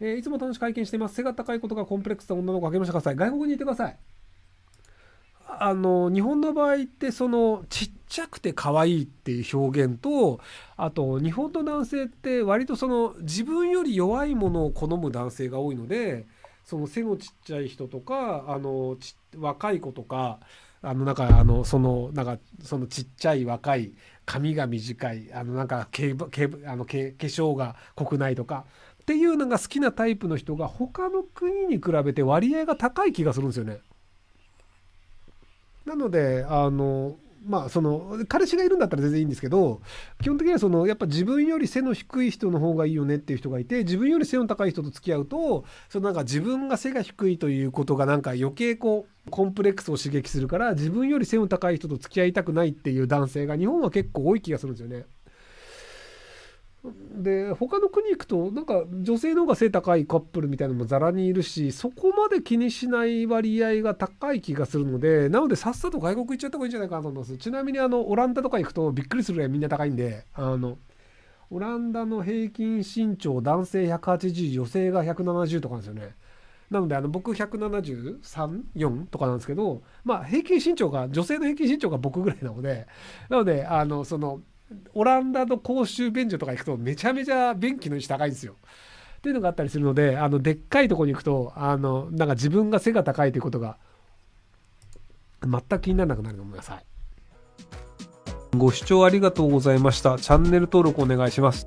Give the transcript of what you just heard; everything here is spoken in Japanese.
えー、いつも楽しく拝見しています。背が高いことがコンプレックスな女の子をげましてください。外国にいてください。あの、日本の場合って、その、ちっちゃくて可愛いっていう表現と、あと、日本の男性って割とその、自分より弱いものを好む男性が多いので、その背のちっちゃい人とか、あの、若い子とか、あの、なんか、あの、その、なんか、そのちっちゃい若い、髪が短い、あの、なんか、けあのけ化粧が濃くないとか、っていうのが好きなタイプの人が他の国に比べて割合が高い気がするんですよね。なのであのまあその彼氏がいるんだったら全然いいんですけど基本的にはそのやっぱ自分より背の低い人の方がいいよねっていう人がいて自分より背の高い人と付き合うとそのなんか自分が背が低いということがなんか余計こうコンプレックスを刺激するから自分より背の高い人と付き合いたくないっていう男性が日本は結構多い気がするんですよね。で他の国行くとなんか女性の方が背高いカップルみたいなのもざらにいるしそこまで気にしない割合が高い気がするのでなのでさっさと外国行っちゃった方がいいんじゃないかなと思いますちなみにあのオランダとか行くとびっくりするぐらいみんな高いんであのオランダの平均身長男性180女性が170とかなんですよねなのであの僕1734とかなんですけどまあ平均身長が女性の平均身長が僕ぐらいなのでなのであのそのオランダの公衆便所とか行くとめちゃめちゃ便器の位置高いんですよ。っていうのがあったりするのであのでっかいとこに行くとあのなんか自分が背が高いということが全く気にならなくなると思います。いご視聴ありがとうございました。チャンネル登録お願いします。